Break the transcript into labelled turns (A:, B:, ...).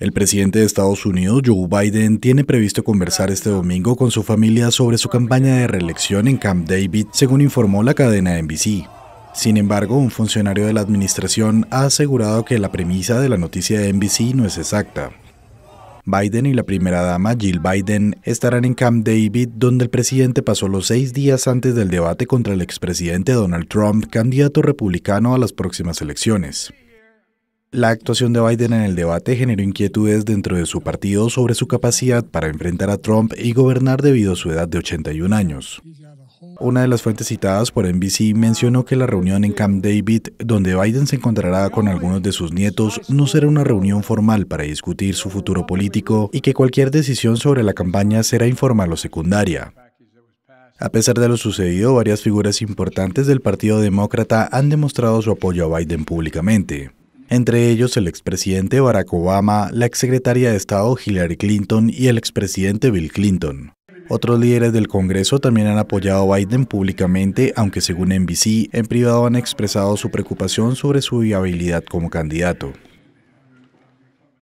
A: El presidente de Estados Unidos, Joe Biden, tiene previsto conversar este domingo con su familia sobre su campaña de reelección en Camp David, según informó la cadena NBC. Sin embargo, un funcionario de la administración ha asegurado que la premisa de la noticia de NBC no es exacta. Biden y la primera dama Jill Biden estarán en Camp David, donde el presidente pasó los seis días antes del debate contra el expresidente Donald Trump, candidato republicano a las próximas elecciones. La actuación de Biden en el debate generó inquietudes dentro de su partido sobre su capacidad para enfrentar a Trump y gobernar debido a su edad de 81 años. Una de las fuentes citadas por NBC mencionó que la reunión en Camp David, donde Biden se encontrará con algunos de sus nietos, no será una reunión formal para discutir su futuro político y que cualquier decisión sobre la campaña será informal o secundaria. A pesar de lo sucedido, varias figuras importantes del Partido Demócrata han demostrado su apoyo a Biden públicamente entre ellos el expresidente Barack Obama, la exsecretaria de Estado Hillary Clinton y el expresidente Bill Clinton. Otros líderes del Congreso también han apoyado a Biden públicamente, aunque según NBC, en privado han expresado su preocupación sobre su viabilidad como candidato.